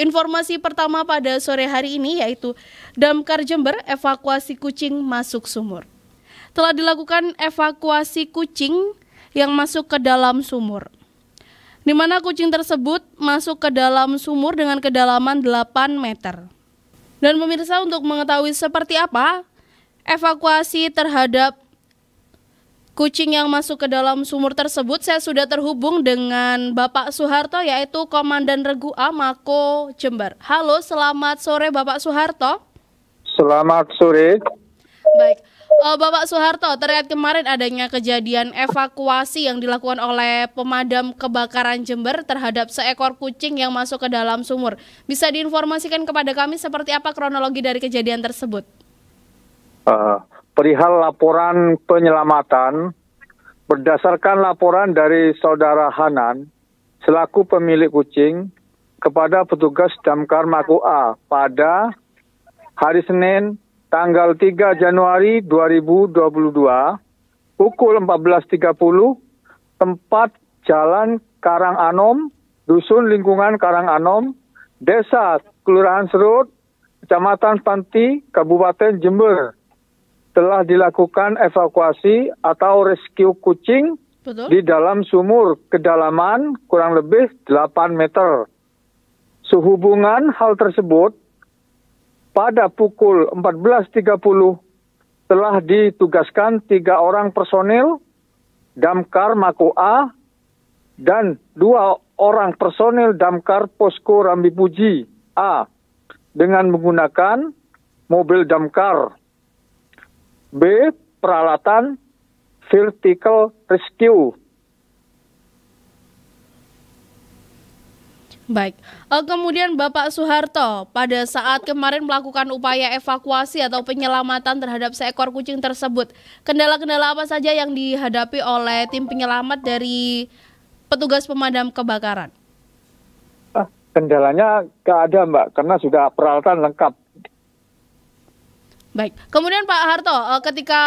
Informasi pertama pada sore hari ini yaitu Damkar Jember evakuasi kucing masuk sumur. Telah dilakukan evakuasi kucing yang masuk ke dalam sumur. Di mana kucing tersebut masuk ke dalam sumur dengan kedalaman 8 meter. Dan pemirsa untuk mengetahui seperti apa evakuasi terhadap kucing yang masuk ke dalam sumur tersebut saya sudah terhubung dengan Bapak Soeharto yaitu Komandan Regu Amako, Jember. Halo, selamat sore Bapak Soeharto. Selamat sore. Baik. Eh, Bapak Soeharto, terlihat kemarin adanya kejadian evakuasi yang dilakukan oleh pemadam kebakaran Jember terhadap seekor kucing yang masuk ke dalam sumur. Bisa diinformasikan kepada kami seperti apa kronologi dari kejadian tersebut? Uh, perihal laporan penyelamatan berdasarkan laporan dari saudara Hanan selaku pemilik kucing kepada petugas Damkar A pada hari Senin tanggal 3 Januari 2022 pukul 14.30 tempat Jalan Karang Anom, Dusun Lingkungan Karang Anom, Desa Kelurahan Serut, Kecamatan Panti, Kabupaten Jember, telah dilakukan evakuasi atau rescue kucing Betul. di dalam sumur kedalaman kurang lebih 8 meter. Sehubungan hal tersebut pada pukul 14.30 telah ditugaskan tiga orang personil Damkar Mako A dan dua orang personil Damkar Posko Rambi Puji A dengan menggunakan mobil damkar B. Peralatan vertical rescue. Baik, eh, kemudian Bapak Soeharto pada saat kemarin melakukan upaya evakuasi atau penyelamatan terhadap seekor kucing tersebut, kendala-kendala apa saja yang dihadapi oleh tim penyelamat dari petugas pemadam kebakaran? Ah, kendalanya ada Mbak, karena sudah peralatan lengkap Baik, kemudian Pak Harto, eh, ketika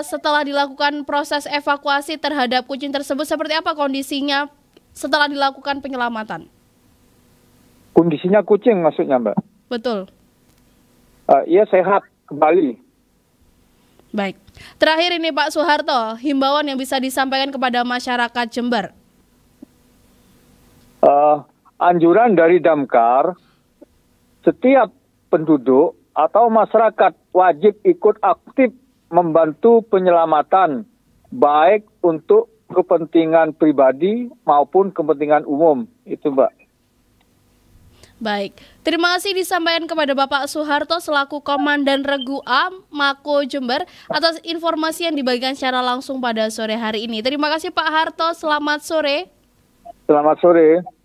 setelah dilakukan proses evakuasi terhadap kucing tersebut, seperti apa kondisinya setelah dilakukan penyelamatan? Kondisinya kucing maksudnya Mbak? Betul. Uh, iya sehat kembali. Baik, terakhir ini Pak Soeharto, himbauan yang bisa disampaikan kepada masyarakat Jember. Uh, anjuran dari Damkar, setiap penduduk atau masyarakat wajib ikut aktif membantu penyelamatan baik untuk kepentingan pribadi maupun kepentingan umum itu Mbak. Baik, terima kasih disampaikan kepada Bapak Soeharto selaku Komandan Regu A Mako Jember atas informasi yang dibagikan secara langsung pada sore hari ini. Terima kasih Pak Harto, selamat sore. Selamat sore.